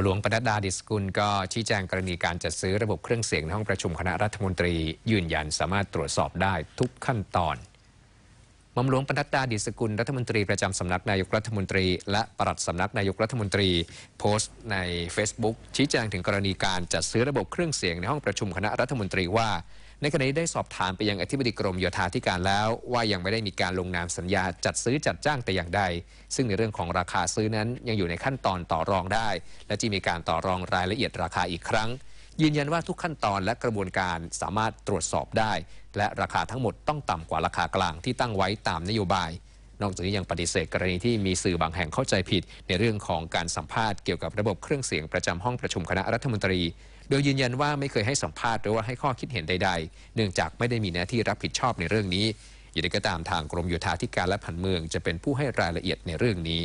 หลวงปนัดดาดิสกุล ก็ชี้แจงกรณีการจัดซื้อระบบเครื่องเสียงในห้องประชุมคณะรัฐมนตรี ยืนยันสามารถตรวจสอบได้ ทุกขั้นตอนมมหลวงปนัดดาดิสกุลรัฐมนตรีประจำสำนักนายกรัฐมนตรี และปลัดสำนักนายกรัฐมนตรี โพสต์ ใน Facebook ชี้แจงถึงกรณีการจัดซื้อระบบเครื่องเสียงในห้องประชุมคณะรัฐมนตรีว่าในขณะนี้ได้สอบถามไปยังอธิบดีกรมโยธาธิการแล้ว ว่ายังไม่ได้มีการลงนามสัญญาจัดซื้อจัดจ้างแต่อย่างใด ซึ่งในเรื่องของราคาซื้อนั้นยังอยู่ในขั้นตอนต่อรองได้ และจะมีการต่อรองรายละเอียดราคาอีกครั้ง ยืนยันว่าทุกขั้นตอนและกระบวนการสามารถตรวจสอบได้และราคาทั้งหมดต้องต่ำกว่าราคากลางที่ตั้งไว้ตามนโยบายนอกจากนี้ยังปฏิเสธกรณีที่มีสื่อบางแห่งเข้าใจผิด ในเรื่องของการสัมภาษณ์เกี่ยวกับระบบเครื่องเสียงประจำห้องประชุมคณะรัฐมนตรี โดยยืนยันว่าไม่เคยให้สัมภาษณ์หรือว่าให้ข้อคิดเห็นใดๆเนื่องจากไม่ได้มีหน้าที่รับผิดชอบในเรื่องนี้อย่างไรก็ตามทางกรมโยธาธิการและผันเมือง จะเป็นผู้ให้รายละเอียดในเรื่องนี้